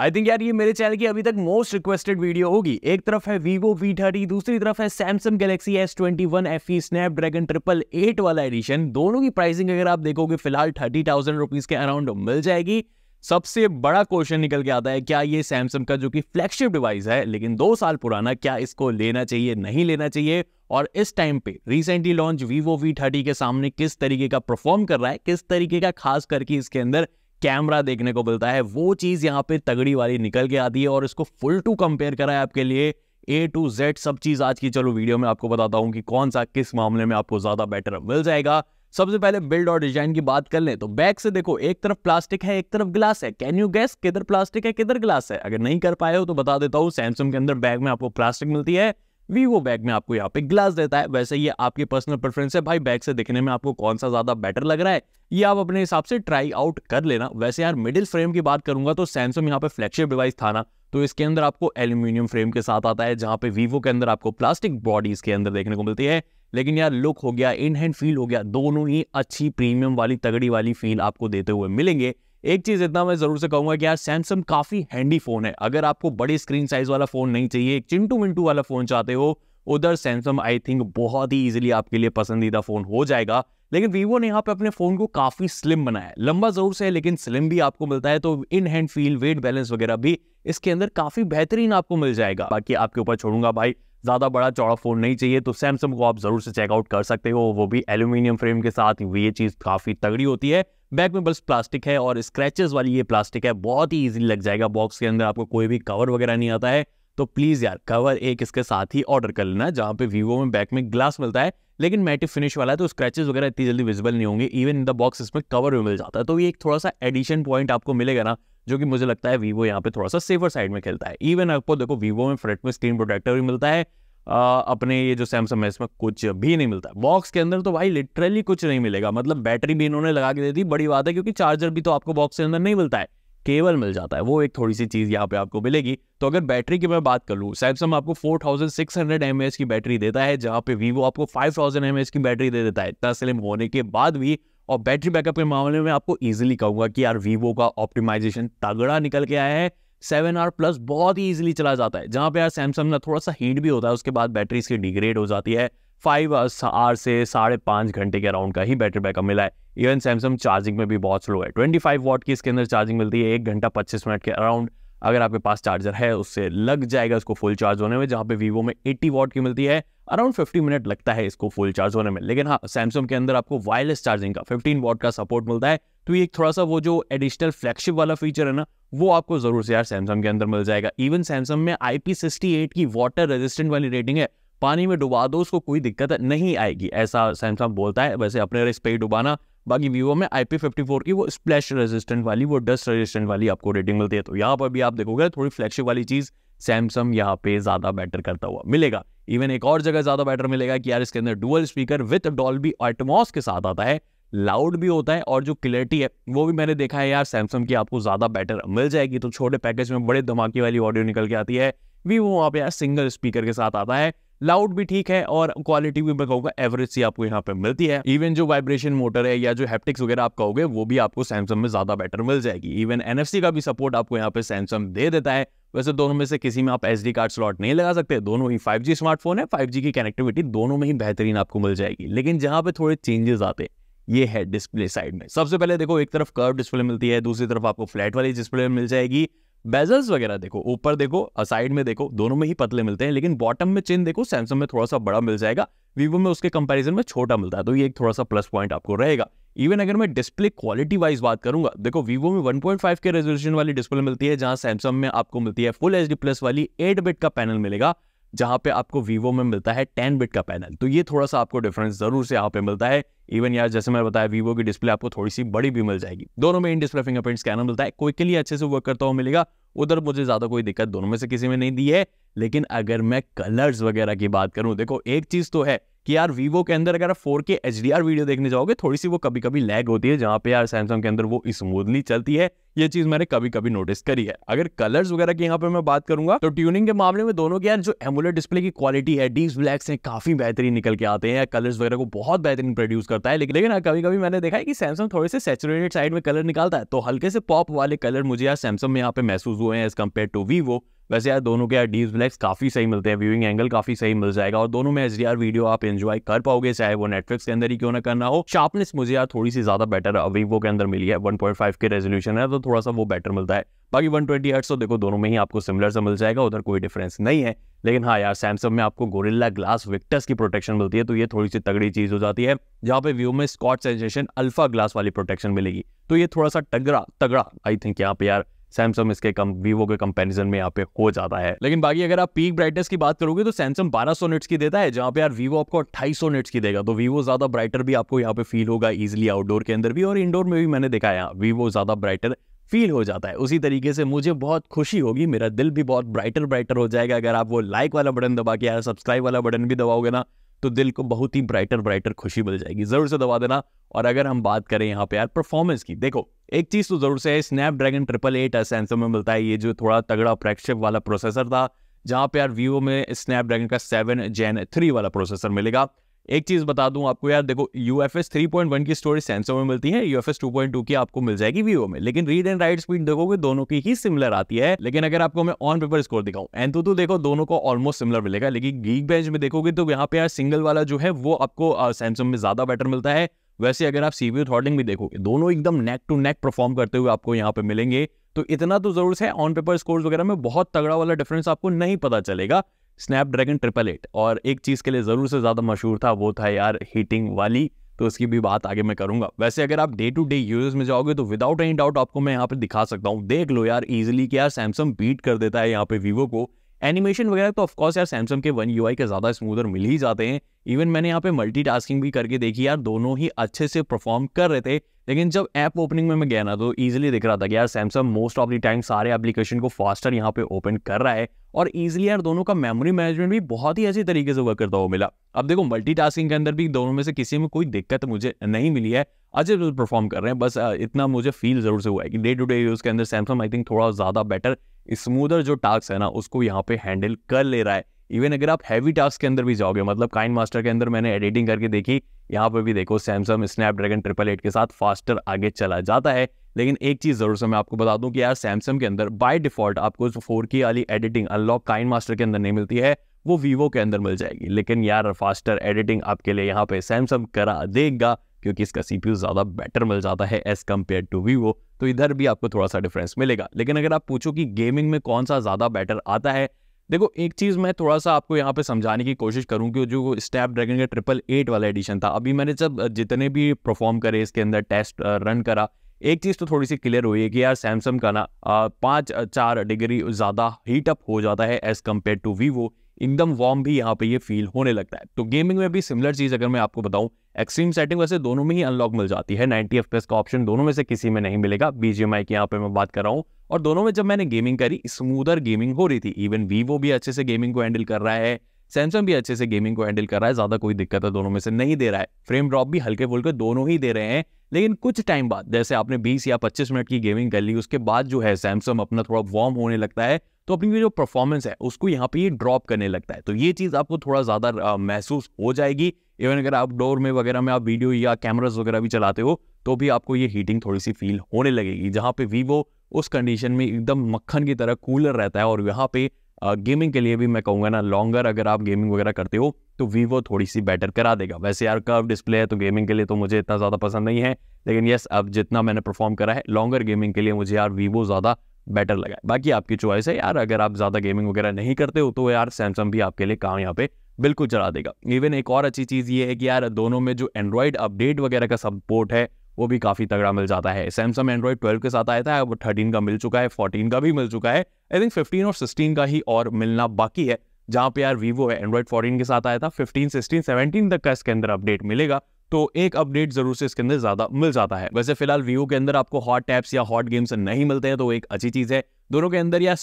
आई think यार ये मेरे चैनल की अभी तक मोस्ट रिक्वेस्टेड वीडियो होगी एक तरफ है वीवो वी थर्टी दूसरी तरफ है Samsung Galaxy S twenty one F E Snapdragon triple eight वाला एडिशन दोनों की प्राइसिंग अगर आप देखोगे फिलहाल थर्टी थाउजेंड रुपीज के अराउंड मिल जाएगी सबसे बड़ा क्वेश्चन निकल के आता है क्या ये सैमसंग का जो कि फ्लैगशिप डिवाइस है लेकिन दो साल पुराना क्या इसको लेना चाहिए नहीं लेना चाहिए और इस टाइम पे recently launch Vivo V thirty के सामने किस तरीके का परफॉर्म कर रहा है किस तरीके का खास करके इसके अंदर कैमरा देखने को मिलता है वो चीज यहाँ पे तगड़ी वाली निकल के आती है और इसको फुल टू कंपेयर करा है आपके लिए ए टू जेड सब चीज आज की चलो वीडियो में आपको बताता हूँ कि कौन सा किस मामले में आपको ज्यादा बेटर मिल जाएगा सबसे पहले बिल्ड और डिजाइन की बात कर लें तो बैग से देखो एक तरफ प्लास्टिक है एक तरफ ग्लास है कैन यू गैस किधर प्लास्टिक है किधर ग्लास है अगर नहीं कर पाए हो तो बता देता हूँ सैमसंग के अंदर बैग में आपको प्लास्टिक मिलती है वीवो बैग में आपको यहाँ पे ग्लास देता है वैसे ये आपकी पर्सनल प्रेफरेंस है भाई बैग से दिखने में आपको कौन सा ज़्यादा बेटर लग रहा है ये आप अपने हिसाब से ट्राई आउट कर लेना वैसे यार मिडिल फ्रेम की बात करूंगा तो सैमसंग यहाँ पे फ्लैगशिप डिवाइस था ना तो इसके अंदर आपको एल्यूमिनियम फ्रेम के साथ आता है जहाँ पे वीवो के अंदर आपको प्लास्टिक बॉडीज के अंदर देखने को मिलती है लेकिन यार लुक हो गया इन हैंड फील हो गया दोनों ही अच्छी प्रीमियम वाली तगड़ी वाली फील आपको देते हुए मिलेंगे एक चीज़ इतना मैं ज़रूर से कहूंगा कि यार सैमसंग काफ़ी हैंडी फ़ोन है अगर आपको बड़ी स्क्रीन साइज़ वाला फ़ोन नहीं चाहिए एक चिंटू मिंटू वाला फ़ोन चाहते हो उधर सैमसंग आई थिंक बहुत ही इजिली आपके लिए पसंदीदा फ़ोन हो जाएगा लेकिन वीवो ने यहाँ पे अपने फ़ोन को काफ़ी स्लिम बनाया है लंबा ज़रूर से है लेकिन स्लिम भी आपको मिलता है तो in hand feel weight balance वगैरह भी इसके अंदर काफ़ी बेहतरीन आपको मिल जाएगा बाकी आपके ऊपर छोड़ूंगा भाई ज़्यादा बड़ा चौड़ा फ़ोन नहीं चाहिए तो सैमसंग को आप ज़रूर से चेकआउट कर सकते हो वो भी एल्यूमिनियम फ्रेम के साथ ये चीज़ काफ़ी तगड़ी होती है बैक में बस प्लास्टिक है और स्क्रैचेस वाली ये प्लास्टिक है बहुत ही ईजिली लग जाएगा बॉक्स के अंदर आपको कोई भी कवर वगैरह नहीं आता है तो प्लीज़ यार कवर एक इसके साथ ही ऑर्डर कर लेना जहाँ पे वीवो में बैक में ग्लास मिलता है लेकिन मैटिव फिनिश वाला है तो स्क्रैचेस वगैरह इतनी जल्दी विजिबल नहीं होंगे इवन इन द बॉक्स इसमें कवर भी मिल जाता है तो ये एक थोड़ा सा एडिशन पॉइंट आपको मिलेगा ना जो कि मुझे लगता है वीवो यहाँ पे थोड़ा सा सेफर साइड में खेलता है इवन आपको देखो वीवो में फ्रंट में स्क्रीन प्रोटेक्टर भी मिलता है आ, अपने ये जो सैमसंग है इसमें कुछ भी नहीं मिलता बॉक्स के अंदर तो भाई लिटरली कुछ नहीं मिलेगा मतलब बैटरी भी इन्होंने लगा के दे दी बड़ी बात है क्योंकि चार्जर भी तो आपको बॉक्स के अंदर नहीं मिलता है केवल मिल जाता है वो एक थोड़ी सी चीज़ यहाँ पे आपको मिलेगी तो अगर बैटरी की मैं बात कर लूँ सैमसंग आपको 4600 थाउजेंड की बैटरी देता है जहाँ पे वीवो आपको 5000 थाउजेंड की बैटरी दे देता है इतना स्लिम होने के बाद भी और बैटरी बैकअप के मामले में आपको ईजिली कहूंगा कि यार वीवो का ऑप्टिमाइजेशन तगड़ा निकल के आया है सेवन आर प्लस बहुत ही ईजिली चला जाता है जहाँ पे यार सैमसंग ना थोड़ा सा हीट भी होता है उसके बाद बैटरी इसकी डिग्रेड हो जाती है फाइव आर से साढ़े पाँच घंटे के अराउंड का ही बैटरी बैकअप मिला है इवन सैमसंग चार्जिंग में भी बहुत स्लो है ट्वेंटी फाइव वॉट की इसके अंदर चार्जिंग मिलती है एक घंटा पच्चीस मिनट के अराउंड अगर आपके पास चार्जर है उससे लग जाएगा इसको फुल चार्ज होने में जहाँ पे वीवो में 80 वॉट की मिलती है अराउंड 50 मिनट लगता है इसको फुल चार्ज होने में लेकिन हाँ सैमसंग के अंदर आपको वायरलेस चार्जिंग का 15 वॉट का सपोर्ट मिलता है तो ये थोड़ा सा वो जो एडिशनल फ्लैगशिप वाला फीचर है ना वो आपको जरूर से यार सैमसंग के अंदर मिल जाएगा इवन सैमसंग में आई की वाटर रेजिस्टेंट वाली रेटिंग है पानी में डुबा दो उसको कोई दिक्कत नहीं आएगी ऐसा सैमसंग बोलता है वैसे अपने रिस्क पे ही डुबाना बाकी वीवो में आई की वो स्प्लैश रेजिस्टेंट वाली वो डस्ट रेजिस्टेंट वाली आपको रेटिंग मिलती है तो यहाँ पर भी आप देखोगे थोड़ी फ्लैगशिप वाली चीज़ सैमसंग यहाँ पे ज़्यादा बेटर करता हुआ मिलेगा इवन एक और जगह ज़्यादा बेटर मिलेगा कि यार इसके अंदर dual speaker with Dolby Atmos के साथ आता है लाउड भी होता है और जो क्लियरिटी है वो भी मैंने देखा है यार सैमसंग की आपको ज़्यादा बेटर मिल जाएगी तो छोटे पैकेज में बड़े धमाके वाली ऑडियो निकल के आती है वीवो वहाँ पे यार सिंगल स्पीकर के साथ आता है लाउड भी ठीक है और क्वालिटी भी मैं कहूंगा एवरेज सी आपको यहाँ पे मिलती है इवन जो वाइब्रेशन मोटर है या जो हैप्टिक्स वगैरह आप कहोगे वो भी आपको सैमसंग में ज्यादा बेटर मिल जाएगी इवन एनएफसी का भी सपोर्ट आपको यहाँ पे सैमसंग दे देता है वैसे दोनों में से किसी में आप एस कार्ड स्लॉट नहीं लगा सकते दोनों ही फाइव स्मार्टफोन है फाइव की कनेक्टिविटी दोनों में ही बेहतरीन आपको मिल जाएगी लेकिन जहाँ पे थोड़े चेंजेस आते ये है डिस्प्ले साइड में सबसे पहले देखो एक तरफ कर्व डिस्प्ले मिलती है दूसरी तरफ आपको फ्लैट वाली डिस्प्ले मिल जाएगी बेजल्स वगैरह देखो ऊपर देखो साइड में देखो दोनों में ही पतले मिलते हैं लेकिन बॉटम में चेन देखो सैमसंग में थोड़ा सा बड़ा मिल जाएगा वीवो में उसके कंपैरिजन में छोटा मिलता है तो ये एक थोड़ा सा प्लस पॉइंट आपको रहेगा इवन अगर मैं डिस्प्ले क्वालिटी वाइज बात करूंगा देखो वीवो में वन के रेजोल्यूशन वाली डिस्प्ले मिलती है जहां सैमसंग में आपको मिलती है फुल एच प्लस वाली एट बिट का पैनल मिलेगा जहां पे आपको वीवो में मिलता है टेन बिट का पैनल तो ये थोड़ा सा आपको डिफरेंस जरूर से यहाँ पे मिलता है इवन यार जैसे मैंने बताया वीवो की डिस्प्ले आपको थोड़ी सी बड़ी भी मिल जाएगी दोनों में इन डिस्प्ले फिंगरप्रिंट स्कैनर मिलता है कोई के लिए अच्छे से वर्क करता हुआ मिलेगा उधर मुझे ज़्यादा कोई दिक्कत दोनों में से किसी में नहीं दी है लेकिन अगर मैं कलर्स वगैरह की बात करूं देखो एक चीज़ तो है कि यार वीवो के अंदर अगर आप फोर के एच वीडियो देखने जाओगे थोड़ी सी वो कभी कभी लैग होती है जहाँ पे यार सैमसंग के अंदर वो स्मूथली चलती है ये चीज मैंने कभी कभी नोटिस करी है अगर कलर्स वगैरह की यहाँ पे मैं बात करूंगा तो ट्यूनिंग के मामले में दोनों के यार जो एमुलेट डिस्प्ले की क्वालिटी है डीप ब्लैक्स है काफी बेहतरीन निकल के आते हैं कलर्स वगैरह को बहुत बेहतरीन प्रोड्यूस करता है लेकिन लेकिन कभी कभी मैंने देखा है कि सैमसंग थोड़े से सेचुरेटेड साइड में कलर निकालता है तो हल्के से पॉप वाले कलर मुझे यार सैमसंग में यहाँ पे महसूस हुए हैं एज कम्पेयर टू वीवो वैसे यार दोनों के यार डीज ब्लैक्स काफ़ी सही मिलते हैं व्यूइंग एंगल काफ़ी सही मिल जाएगा और दोनों में एच वीडियो आप एंजॉय कर पाओगे चाहे वो नेटफ्लिक्स के अंदर ही क्यों ना करना हो शार्पनेस मुझे यार थोड़ी सी ज़्यादा बेटर वीवो के अंदर मिली है वन के रेजोल्यूशन है तो थोड़ा सा वो बेटर मिलता है बाकी वन ट्वेंटी तो देखो दोनों में ही आपको सिमिलर सा मिल जाएगा उधर कोई डिफरेंस नहीं है लेकिन हाँ यार सैमसंग में आपको गोरिल्ला ग्लास विक्टस की प्रोटेक्शन मिलती है तो ये थोड़ी सी तगड़ी चीज़ हो जाती है जहाँ पे व्यू में स्कॉट सेंसेशन अल्फा ग्लास वाली प्रोटेक्शन मिलेगी तो ये थोड़ा सा तगड़ा तगड़ा आई थिंक यहाँ पे यार सैमसंग इसके कम वीवो के कंपेरिजन में यहाँ पे हो जाता है लेकिन बाकी अगर आप पीक ब्राइटनेस की बात करोगे तो सैमसंग बारह सौ की देता है जहाँ पे यार वीवो आपको अट्ठाईस सौ की देगा तो वीवो ज्यादा ब्राइटर भी आपको यहाँ पे फील होगा इजिली आउटडोर के अंदर भी और इंडोर में भी मैंने देखा है वीवो ज्यादा ब्राइटर फील हो जाता है उसी तरीके से मुझे बहुत खुशी होगी मेरा दिल भी बहुत ब्राइटर ब्राइटर हो जाएगा अगर आप वो लाइक वाला बटन दबा के यार सब्सक्राइब वाला बटन भी दबाओगे ना तो दिल को बहुत ही ब्राइटर ब्राइटर खुशी मिल जाएगी जरूर से दबा देना और अगर हम बात करें यहाँ पे यार परफॉर्मेंस की देखो एक चीज तो जरूर से है ड्रैगन ट्रिपल एट सैमसंग में मिलता है ये जो थोड़ा तगड़ा फ्लैगशिप वाला प्रोसेसर था जहाँ पे यार वीवो में स्नैप ड्रैगन का सेवन जेन थ्री वाला प्रोसेसर मिलेगा एक चीज बता दूं आपको यार देखो U F S three point one की स्टोरेज सैमसंग में मिलती है U F S two point two की आपको मिल जाएगी वीवो में लेकिन रीड एंड राइट स्पीड देखोगे दोनों की ही सिमिलर आती है लेकिन अगर आपको मैं ऑन पेपर स्कोर दिखाऊं तो देखो दोनों को ऑलमोस्ट सिमिलर मिलेगा लेकिन गीक बेंच में देखोगे तो यहाँ पे यार सिंगल वाला जो है वो आपको सैमसंग में ज्यादा बेटर मिलता है वैसे अगर आप सीपीयू थ्रॉटलिंग भी देखोगे दोनों एकदम नेक टू नेक परफॉर्म करते हुए आपको यहाँ पे मिलेंगे तो इतना तो जरूर है ऑन पेपर स्कोर वगैरह में बहुत तगड़ा वाला डिफरेंस आपको नहीं पता चलेगा स्नैपड्रैगन ट्रिपल एट और एक चीज़ के लिए ज़रूर से ज़्यादा मशहूर था वो था यार हीटिंग वाली तो उसकी भी बात आगे मैं करूंगा वैसे अगर आप डे टू डे यूजर्स में जाओगे तो विदाउट एनी डाउट आपको मैं यहाँ पे दिखा सकता हूँ देख लो यार इजिली कि यार सैमसंग बीट कर देता है यहाँ पे वीवो को एनिमेशन वगैरह तो ऑफकोर्स यार सैमसंग के वन यू के ज़्यादा स्मूदर मिल ही जाते हैं इवन मैंने यहाँ पे मल्टी भी करके देखी यार दोनों ही अच्छे से परफॉर्म कर रहे थे लेकिन जब ऐप ओपनिंग में मैं गया ना तो ईजिली दिख रहा था कि यार Samsung most of the time सारे एप्लीकेशन को फास्टर यहाँ पे ओपन कर रहा है और ईजिली यार दोनों का मेमोरी मैनेजमेंट भी बहुत ही अच्छी तरीके से वर्क करता हुआ मिला अब देखो मल्टी के अंदर भी दोनों में से किसी में कोई दिक्कत मुझे नहीं मिली है अच्छे परफॉर्म कर रहे हैं बस इतना मुझे फील जरूर से हुआ है कि डे टू डे यूज़ के अंदर सैमसंग आई थिंक थोड़ा ज़्यादा बेटर स्मूदर जो टास्क है ना उसको यहाँ पे हैंडल कर ले रहा है इवन अगर आप हैवी टास्क के अंदर भी जाओगे मतलब काइंड मास्टर के अंदर मैंने एडिटिंग करके देखी यहाँ पे भी देखो सैमसंग स्नैपड्रैगन ट्रिपल एट के साथ फास्टर आगे चला जाता है लेकिन एक चीज़ ज़रूर से मैं आपको बता दूं कि यार सैमसंग के अंदर बाय डिफॉल्ट आपको जो फोर की वाली एडिटिंग अनलॉक काइन मास्टर के अंदर नहीं मिलती है वो वीवो के अंदर मिल जाएगी लेकिन यार फास्टर एडिटिंग आपके लिए यहाँ पे सैमसंग करा देगा क्योंकि इसका सी ज़्यादा बेटर मिल जाता है एज़ कम्पेयर टू वीवो तो इधर भी आपको थोड़ा सा डिफरेंस मिलेगा लेकिन अगर आप पूछो कि गेमिंग में कौन सा ज़्यादा बेटर आता है देखो एक चीज़ मैं थोड़ा सा आपको यहाँ पे समझाने की कोशिश करूँ कि जो ड्रैगन का ट्रिपल एट वाला एडिशन था अभी मैंने जब जितने भी परफॉर्म करे इसके अंदर टेस्ट रन करा एक चीज़ तो थोड़ी सी क्लियर हुई है कि यार सैमसंग का ना पाँच चार डिग्री ज़्यादा हीटअप हो जाता है एज़ कम्पेयर टू वीवो एकदम वार्म भी यहाँ पे ये फील होने लगता है तो गेमिंग में भी सिमिलर चीज़ अगर मैं आपको बताऊँ एक्सट्रीम सेटिंग वैसे दोनों में ही अनलॉक मिल जाती है नाइनटी एफ का ऑप्शन दोनों में से किसी में नहीं मिलेगा बीजीएमआई की यहाँ पे मैं बात कर रहा हूँ और दोनों में जब मैंने गेमिंग करी स्मूदर गेमिंग हो रही थी इवन वीवो भी अच्छे से गेमिंग को हैंडल कर रहा है सैमसंग भी अच्छे से गेमिंग को हैंडल कर रहा है ज़्यादा कोई दिक्कत है दोनों में से नहीं दे रहा है फ्रेम ड्रॉप भी हल्के फुल्के दोनों ही दे रहे हैं लेकिन कुछ टाइम बाद जैसे आपने 20 या 25 मिनट की गेमिंग कर ली उसके बाद जो है सैमसंग अपना थोड़ा वार्म होने लगता है तो अपनी जो परफॉर्मेंस है उसको यहाँ पे ड्रॉप करने लगता है तो ये चीज़ आपको थोड़ा ज़्यादा महसूस हो जाएगी इवन अगर आप डोर में वगैरह में आप वीडियो या कैमराज वगैरह भी चलाते हो तो भी आपको ये हीटिंग थोड़ी सी फील होने लगेगी जहाँ पे वीवो उस कंडीशन में एकदम मक्खन की तरह कूलर रहता है और यहाँ पे गेमिंग के लिए भी मैं कहूँगा ना लॉन्गर अगर आप गेमिंग वगैरह करते हो तो वीवो थोड़ी सी बेटर करा देगा वैसे यार कर्व डिस्प्ले है तो गेमिंग के लिए तो मुझे इतना ज़्यादा पसंद नहीं है लेकिन यस अब जितना मैंने परफॉर्म करा है लॉन्गर गेमिंग के लिए मुझे यार वीवो ज़्यादा बेटर लगा है बाकी आपकी चॉइस है यार अगर आप ज़्यादा गेमिंग वगैरह नहीं करते हो तो यार सैमसंग भी आपके लिए काम यहाँ पे बिल्कुल चला देगा इवन एक और अच्छी चीज़ ये है कि यार दोनों में जो एंड्रॉयड अपडेट वगैरह का सपोर्ट है वो भी काफ़ी तगड़ा मिल जाता है सैमसंग एंड्रॉइड ट्वेल्व के साथ आया था वो थर्टीन का मिल चुका है फोर्टीन का भी मिल चुका है आई थिंक फिफ्टीन और सिक्सटीन का ही और मिलना बाकी है जहाँ पे यार वीवो है एंड्रॉइड फोर्टीन के साथ आया था फिफ्टीन सिक्सटीन सेवनटीन तक का इसके अंदर अपडेट मिलेगा तो एक अपडेट जरूर से इसके अंदर ज्यादा मिल जाता है वैसे फिलहाल वीवो के अंदर आपको हॉट टैप्स या हॉट गेम्स नहीं मिलते हैं तो एक अच्छी चीज है दोनों के अंदर या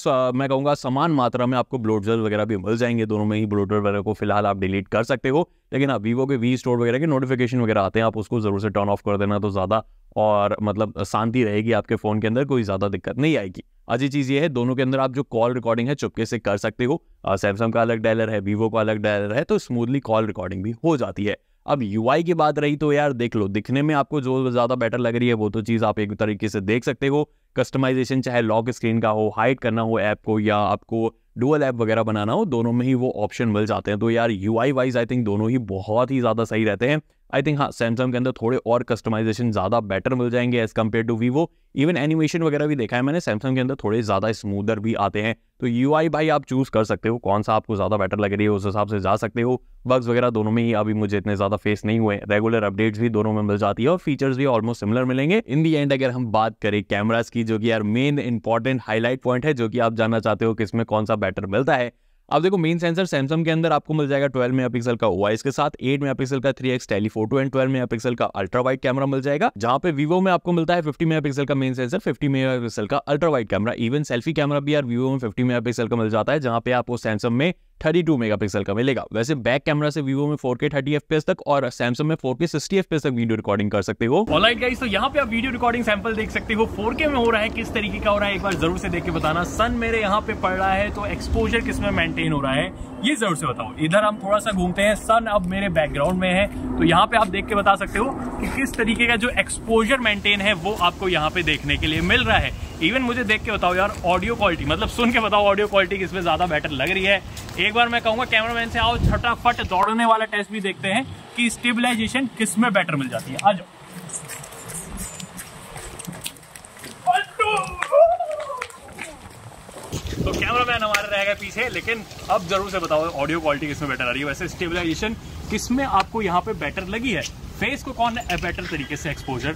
मैं कहूंगा समान मात्रा में आपको ब्लोटवेयर वगैरह भी मिल जाएंगे दोनों में ही ब्लोटवेयर वगैरह को फिलहाल आप डिलीट कर सकते हो लेकिन आप हाँ, वीवो के वी स्टोर वगैरह के नोटिफिकेशन वगैरह आते हैं आप उसको जरूर से टर्न ऑफ कर देना तो ज़्यादा और मतलब शांति रहेगी आपके फ़ोन के अंदर कोई ज़्यादा दिक्कत नहीं आएगी अच्छी चीज़ ये है दोनों के अंदर आप जो कॉल रिकॉर्डिंग है चुपके से कर सकते हो सैमसंग का अलग डायलर है वीवो का अलग डायलर है तो स्मूथली कॉल रिकॉर्डिंग भी हो जाती है अब यूआई की बात रही तो यार देख लो दिखने में आपको जो ज़्यादा बेटर लग रही है वो तो चीज़ आप एक तरीके से देख सकते हो कस्टमाइजेशन चाहे लॉक स्क्रीन का हो हाइड करना हो ऐप को या आपको डुअल ऐप वगैरह बनाना हो दोनों में ही वो ऑप्शन मिल जाते हैं तो यार यू वाइज आई थिंक दोनों ही बहुत ही ज़्यादा सही रहते हैं आई थिंक हाँ सैमसंग के अंदर थोड़े और कस्टमाइजेशन ज़्यादा बेटर मिल जाएंगे as compare to Vivo even animation वगैरह भी देखा है मैंने सैमसंग के अंदर थोड़े ज़्यादा स्मूदर भी आते हैं तो यू भाई आप चूज़ कर सकते हो कौन सा आपको ज़्यादा बेटर लग रही है उस हिसाब से जा सकते हो बग्स वगैरह दोनों में ही अभी मुझे इतने ज़्यादा फेस नहीं हुए रेगुलर अपडेट्स भी दोनों में मिल जाती है और फीचर्स भी ऑलमोस्ट सिमिलर मिलेंगे इन दी एंड अगर हम बात करें कैमराज की जो कि यार मेन इंपॉर्टेंट हाईलाइट पॉइंट है जो कि आप जानना चाहते हो कि इसमें कौन सा बेटर मिलता है अब देखो मेन सेंसर सैमसंग के अंदर आपको मिल जाएगा 12 मेगापिक्सल का ओ के साथ 8 मेगापिक्सल का 3x टेलीफोटो एंड 12 मेगापिक्सल का अल्ट्रा वाइड कैमरा मिल जाएगा जहां पे वीवो में आपको मिलता है 50 मेगापिक्सल का मेन सेंसर 50 मेगापिक्सल का ultra wide camera even selfie camera भी यार वीवो में 50 मेगापिक्सल का मिल जाता है जहां पे आपको सैमसंग में 32 मेगापिक्सल का मिलेगा वैसे बैक कैमरा से वीवो में 4K 30 FPS तक और सैमसंग में के सिक्सटी एफ तक वीडियो रिकॉर्डिंग कर सकते हो ऑनलाइन गाइस तो यहाँ पे आप वीडियो रिकॉर्डिंग सैंपल देख सकते हो फोर में हो रहा है किस तरीके का हो रहा है एक बार जरूर से देख के बताना सन मेरे यहाँ पे पड़ रहा है तो एक्सपोजर किस में मेंटेन हो रहा है ये जरूर से बताओ इधर हम थोड़ा सा घूमते हैं सन अब मेरे बैकग्राउंड में है तो यहाँ पे आप देख के बता सकते हो कि किस तरीके का जो एक्सपोजर मेंटेन है वो आपको यहाँ पे देखने के लिए मिल रहा है इवन मुझे देख के बताओ यार ऑडियो क्वालिटी मतलब सुन के बताओ ऑडियो क्वालिटी किसमें ज़्यादा बेटर लग रही है एक बार मैं कहूँगा कैमरामैन से आओ छटाफट दौड़ने वाला टेस्ट भी देखते हैं कि स्टेबिलाईजेशन किस में बेटर मिल जाती है आ जाओ तो कैमरा मैन हमारे रह गए पीछे लेकिन अब जरूर से बताओ ऑडियो क्वालिटी किसमें बेटर आ रही है वैसे स्टेबलाइजेशन किसमें आपको यहाँ पे बेटर लगी है फेस को कौन बेटर तरीके से एक्सपोजर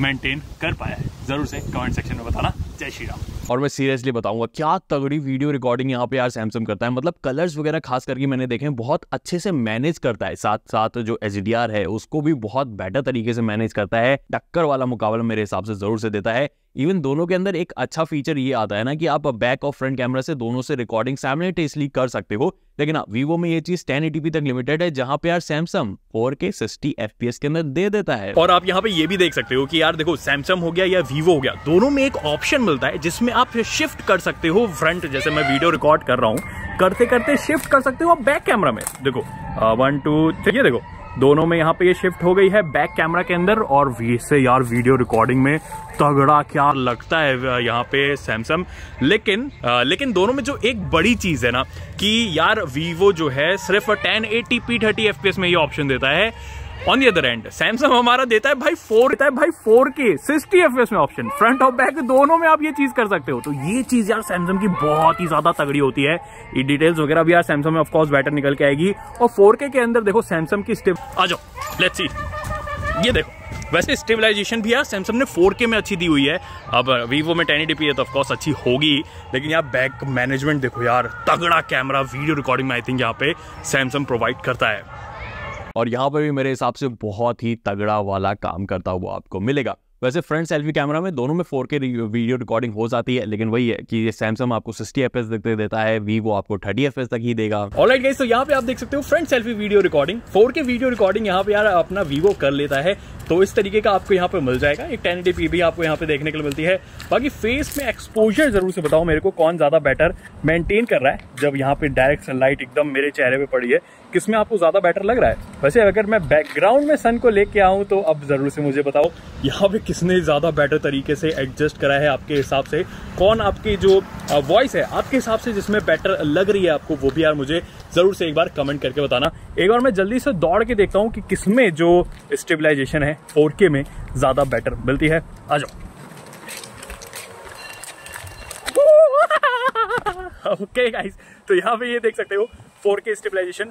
मेंटेन कर पाया है जरूर से कमेंट सेक्शन में बताना जय श्री राम और मैं सीरियसली बताऊंगा क्या तगड़ी वीडियो रिकॉर्डिंग यहाँ पे यार सैमसंग करता है मतलब कलर्स वगैरह खास करके मैंने देखे बहुत अच्छे से मैनेज करता है साथ साथ जो एच है उसको भी बहुत बेटर तरीके से मैनेज करता है टक्कर वाला मुकाबला मेरे हिसाब से जरूर से देता है इवन दोनों के अंदर एक अच्छा फीचर ये आता है ना कि आप बैक और फ्रंट कैमरा से दोनों से रिकॉर्डिंग सैमनेटेसली कर सकते हो लेकिन वीवो हाँ, में ये चीज 1080p तक लिमिटेड है जहां पे यार सैमसंग के सिक्सटी एफ के अंदर दे देता है और आप यहाँ पे ये भी देख सकते हो कि यार देखो सैमसंग हो गया या वीवो हो गया दोनों में एक ऑप्शन मिलता है जिसमें आप शिफ्ट कर सकते हो फ्रंट जैसे मैं वीडियो रिकॉर्ड कर रहा हूँ करते करते शिफ्ट कर सकते हो आप बैक कैमरा में देखो वन टू थ्री देखो दोनों में यहाँ पे ये शिफ्ट हो गई है बैक कैमरा के अंदर और इससे यार वीडियो रिकॉर्डिंग में तगड़ा क्या लगता है यहाँ पे सैमसंग लेकिन आ, लेकिन दोनों में जो एक बड़ी चीज़ है ना कि यार वीवो जो है सिर्फ ten eighty p thirty F में ये ऑप्शन देता है on the other end Samsung हमारा देता है भाई फोर देता है भाई फोर के सिक्सटी एफ में ऑप्शन फ्रंट और बैक दोनों में आप ये चीज कर सकते हो तो ये चीज यार सैमसंग की बहुत ही ज्यादा तगड़ी होती है ये डिटेल्स वगैरह भी यार सैमसंग में ऑफकोर्स बेटर निकल के आएगी और फोर के अंदर देखो सैमसंग की स्टेप आ जाओ लेट्स सी ये देखो वैसे स्टेबलाइजेशन भी यार सैमसंग ने 4K में अच्छी दी हुई है अब वीवो में टेन है तो ऑफकोर्स अच्छी होगी लेकिन यार बैक मैनेजमेंट देखो यार तगड़ा कैमरा वीडियो रिकॉर्डिंग में आई थिंक यहाँ पे सैमसंग प्रोवाइड करता है और यहाँ पर भी मेरे हिसाब से बहुत ही तगड़ा वाला काम करता हुआ आपको मिलेगा वैसे फ्रंट सेल्फी कैमरा में दोनों में 4K वीडियो रिकॉर्डिंग हो जाती है लेकिन वही है कि ये सैमसंग आपको 60 एफ देते देता है वीवो आपको 30 एफ तक ही देगा ऑलराइट गाइस तो यहाँ पे आप देख सकते हो front selfie video recording 4K video recording यहाँ पे यार अपना वीवो कर लेता है तो इस तरीके का आपको यहाँ पे मिल जाएगा एक टेन भी आपको यहाँ पे देखने के लिए मिलती है बाकी फेस में एक्सपोजर जरूर से बताओ मेरे को कौन ज्यादा बेटर मेंटेन कर रहा है जब यहाँ पे डायरेक्ट सनलाइट एकदम मेरे चेहरे पे पड़ी है किस में आपको ज़्यादा बेटर लग रहा है वैसे अगर मैं बैकग्राउंड में सन को लेके आऊँ तो अब ज़रूर से मुझे बताओ यहाँ पे किसने ज़्यादा बेटर तरीके से एडजस्ट करा है आपके हिसाब से कौन आपकी जो वॉइस है आपके हिसाब से जिसमें बेटर लग रही है आपको वो भी यार मुझे ज़रूर से एक बार कमेंट करके बताना एक बार मैं जल्दी से दौड़ के देखता हूँ कि किसमें जो स्टेबिलाईजेशन है फोर में ज़्यादा बेटर मिलती है आ जाओ ओके गाइस तो यहाँ पे ये देख सकते हो 4K स्टेबलाइजेशन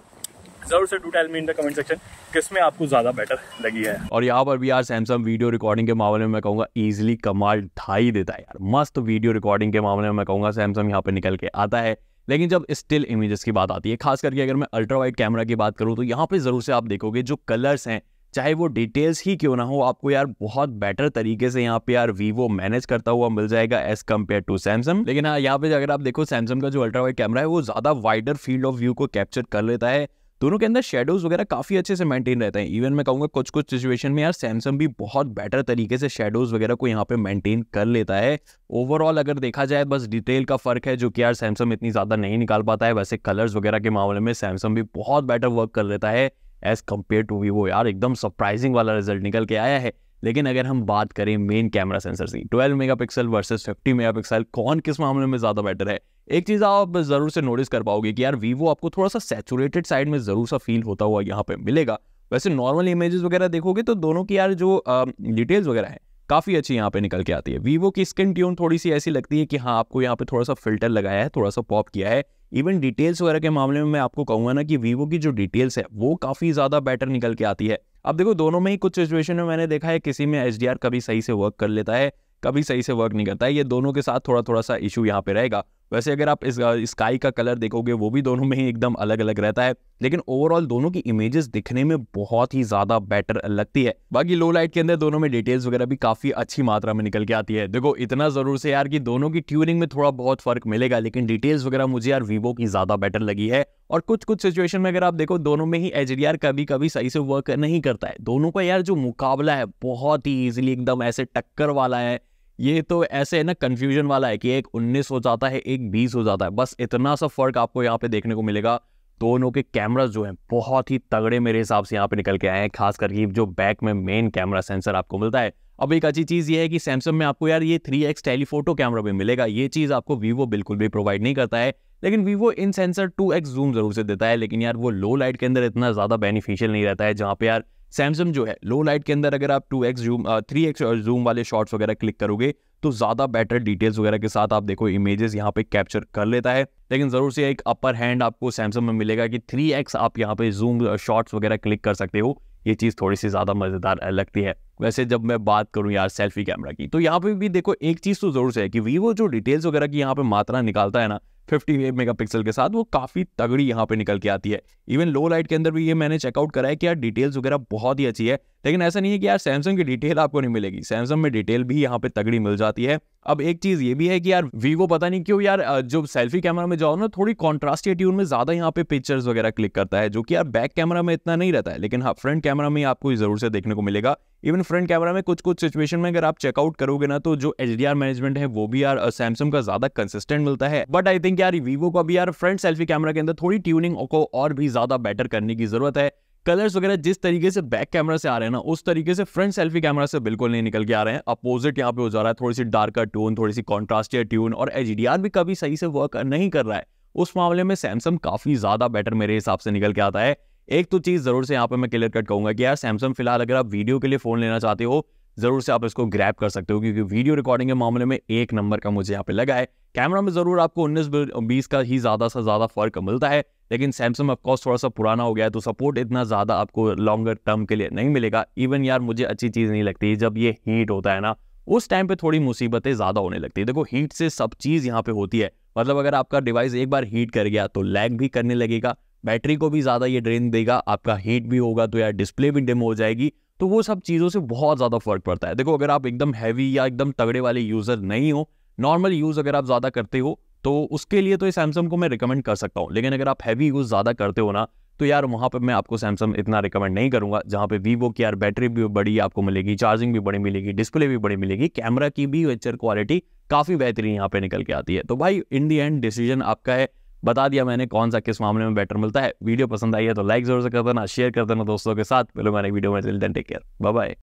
जरूर से do tell me in the comment section किस में आपको ज़्यादा बेटर लगी है और यहाँ पर भी यार सैमसंग वीडियो रिकॉर्डिंग के मामले में मैं कहूँगा कमाल ढाई देता है यार मस्त वीडियो रिकॉर्डिंग के मामले में मैं सैमसंग यहाँ पर निकल के आता है लेकिन जब स्टिल इमेजेस की बात आती है खास करके अगर मैं अल्ट्रा वाइड कैमरा की बात करूँ तो यहाँ पे ज़रूर से आप देखोगे जो कलर्स हैं चाहे वो डिटेल्स ही क्यों ना हो आपको यार बहुत बेटर तरीके से यहाँ पे यार वीवो मैनेज करता हुआ मिल जाएगा एज कम्पेयर टू सैमसंग लेकिन हाँ, यहाँ पे अगर आप देखो सैमसंग का जो अल्ट्रा वाइड कैमरा है वो ज़्यादा वाइडर फील्ड ऑफ व्यू को कैप्चर कर लेता है दोनों के अंदर शेडोज वगैरह काफ़ी अच्छे से मेंटेन रहते हैं इवन मैं कहूँगा कुछ कुछ सिचुएशन में यार सैमसंग भी बहुत बेटर तरीके से शेडोज वगैरह को यहाँ पे मेंटेन कर लेता है ओवरऑल अगर देखा जाए बस डिटेल का फ़र्क है जो कि यार सैमसंग इतनी ज़्यादा नहीं निकाल पाता है वैसे कलर्स वगैरह के मामले में सैमसंग भी बहुत बेटर वर्क कर लेता है एज़ कम्पेयर टू वीवो यार एकदम सरप्राइजिंग वाला रिजल्ट निकल के आया है लेकिन अगर हम बात करें मेन कैमरा सेंसर की 12 मेगापिक्सल वर्सेस 50 मेगापिक्सल कौन किस मामले में ज़्यादा बेटर है एक चीज़ आप ज़रूर से नोटिस कर पाओगे कि यार वीवो आपको थोड़ा सा सेचुरेटेड साइड में ज़रूर सा फील होता हुआ यहाँ पे मिलेगा वैसे नॉर्मल इमेजेस वगैरह देखोगे तो दोनों की यार जो डिटेल्स वगैरह है काफ़ी अच्छी यहाँ पे निकल के आती है वीवो की स्किन ट्यून थोड़ी सी ऐसी लगती है कि हाँ आपको यहाँ पे थोड़ा सा फिल्टर लगाया है थोड़ा सा पॉप किया है इवन डिटेल्स वगैरह के मामले में मैं आपको कहूंगा ना कि वीवो की जो डिटेल्स है वो काफ़ी ज़्यादा बेटर निकल के आती है अब देखो दोनों में ही कुछ सिचुएशन में मैंने देखा है किसी में एच कभी सही से वर्क कर लेता है कभी सही से वर्क नहीं करता है ये दोनों के साथ थोड़ा थोड़ा सा इशू यहाँ पे रहेगा वैसे अगर आप इस स्काई का कलर देखोगे वो भी दोनों में ही एकदम अलग अलग रहता है लेकिन ओवरऑल दोनों की इमेजेस दिखने में बहुत ही ज़्यादा बेटर लगती है बाकी लो लाइट के अंदर दोनों में डिटेल्स वगैरह भी काफ़ी अच्छी मात्रा में निकल के आती है देखो इतना ज़रूर से यार कि दोनों की ट्यूनिंग में थोड़ा बहुत फर्क मिलेगा लेकिन डिटेल्स वगैरह मुझे यार वीवो की ज़्यादा बेटर लगी है और कुछ कुछ सिचुएशन में अगर आप देखो दोनों में ही एच कभी कभी सही से वर्क नहीं करता है दोनों का यार जो मुकाबला है बहुत ही इजिली एकदम ऐसे टक्कर वाला है ये तो ऐसे है ना कन्फ्यूजन वाला है कि एक उन्नीस हो जाता है एक बीस हो जाता है बस इतना सा फर्क आपको यहाँ पे देखने को मिलेगा दोनों के कैमरा जो हैं बहुत ही तगड़े मेरे हिसाब से यहाँ पे निकल के आए हैं खास करके जो बैक में मेन कैमरा सेंसर आपको मिलता है अब एक अच्छी चीज़ ये है कि सैमसंग में आपको यार ये थ्री एक्स टेलीफोटो कैमरा भी मिलेगा ये चीज़ आपको वीवो बिल्कुल भी प्रोवाइड नहीं करता है लेकिन Vivo in sensor two X zoom जरूर से देता है लेकिन यार वो लो लाइट के अंदर इतना ज़्यादा बेनिफिशियल नहीं रहता है जहाँ पे यार सैमसंग जो है लो लाइट के अंदर अगर आप two X zoom three X zoom वाले शॉट्स वगैरह क्लिक करोगे तो ज़्यादा बेटर डिटेल्स वगैरह के साथ आप देखो इमेजेस यहाँ पे कैप्चर कर लेता है लेकिन ज़रूर से एक अपर हैंड आपको सैमसंग में मिलेगा कि थ्री एक्स आप यहाँ पे जूम शॉर्ट्स वगैरह क्लिक कर सकते हो ये चीज़ थोड़ी सी ज़्यादा मज़ेदार लगती है वैसे जब मैं बात करूँ यार सेल्फी कैमरा की तो यहाँ पे भी देखो एक चीज़ तो ज़रूर से है कि वीवो जो डिटेल्स वगैरह की यहाँ पे मात्रा निकालता है ना फिफ्टी एट मेगा के साथ वो काफ़ी तगड़ी यहाँ पे निकल के आती है इवन लो लाइट के अंदर भी ये मैंने चेकआउट करा है कि यार डिटेल्स वगैरह बहुत ही अच्छी है लेकिन ऐसा नहीं है कि यार सैमसंग की डिटेल आपको नहीं मिलेगी सैमसंग में डिटेल भी यहाँ पे तगड़ी मिल जाती है अब एक चीज ये भी है कि यार वीवो पता नहीं क्यों यार जो सेल्फी कैमरा में जाओ ना थोड़ी कॉन्ट्रास्ट ट्यून में ज्यादा यहाँ पे पिक्चर्स वगैरह क्लिक करता है जो कि यार बैक कैमरा में इतना नहीं रहता है लेकिन हाँ फ्रंट कैमरा में आपको जरूर से देखने को मिलेगा इवन फ्रंट कैमरा में कुछ कुछ सिचुएशन में अगर आप चेकआउट करोगे ना तो जो एच मैनेजमेंट है वो भी यार सैमसंग का ज्यादा कंसिस्टेंट मिलता है बट आई थिंक यार वीवो का भी यार फ्रंट सेल्फी कैमरा के अंदर थोड़ी ट्यूनिंग को और भी ज्यादा बेटर करने की जरूरत है कलर्स वगैरह जिस तरीके से बैक कैमरा से आ रहे हैं ना उस तरीके से फ्रंट सेल्फी कैमरा से बिल्कुल नहीं निकल के आ रहे हैं अपोजिट यहाँ पे हो जा रहा है थोड़ी सी डार्कर ट्यून थोड़ी सी कॉन्ट्रास्टियर ट्यून और एच भी कभी सही से वर्क नहीं कर रहा है उस मामले में सैमसंग काफी ज्यादा बेटर मेरे हिसाब से निकल के आता है एक तो चीज जरूर से यहाँ पे मैं क्लियर कट कहूंगा कि यार सैमसंग फिलहाल अगर आप वीडियो के लिए फोन लेना चाहते हो जरूर से आप इसको ग्रैप कर सकते हो क्योंकि वीडियो रिकॉर्डिंग के मामले में एक नंबर का मुझे यहाँ पे लगा है कैमरा में जरूर आपको उन्नीस बीस का ही ज्यादा से ज्यादा फर्क मिलता है लेकिन सैमसंग ऑफकोर्स थोड़ा सा पुराना हो गया है तो सपोर्ट इतना ज़्यादा आपको लॉन्गर टर्म के लिए नहीं मिलेगा इवन यार मुझे अच्छी चीज़ नहीं लगती जब ये हीट होता है ना उस टाइम पे थोड़ी मुसीबतें ज़्यादा होने लगती है देखो हीट से सब चीज़ यहाँ पे होती है मतलब अगर आपका डिवाइस एक बार हीट कर गया तो लैग भी करने लगेगा बैटरी को भी ज़्यादा ये ड्रेन देगा आपका हीट भी होगा तो यार डिस्प्ले भी डिम हो जाएगी तो वो सब चीज़ों से बहुत ज़्यादा फर्क पड़ता है देखो अगर आप एकदम हैवी या एकदम तगड़े वाले यूज़र नहीं हो नॉर्मल यूज़ अगर आप ज़्यादा करते हो तो उसके लिए तो ये सैमसंग को मैं रिकमेंड कर सकता हूँ लेकिन अगर आप हैवी यूज़ ज़्यादा करते हो ना तो यार वहाँ पर मैं आपको सैमसंग इतना रिकमेंड नहीं करूँगा जहाँ पे वीवो की यार बैटरी भी बड़ी आपको मिलेगी चार्जिंग भी बड़ी मिलेगी डिस्प्ले भी बड़ी मिलेगी कैमरा की भी पिक्चर क्वालिटी काफ़ी बेहतरीन यहाँ पे निकल के आती है तो भाई इन दी एंड डिसीजन आपका है बता दिया मैंने कौन सा किस मामले में बेटर मिलता है वीडियो पसंद आई है तो लाइक जरूर से कर देना शेयर कर देना दोस्तों के साथ मिलो मैंने वीडियो में टेक केयर बाय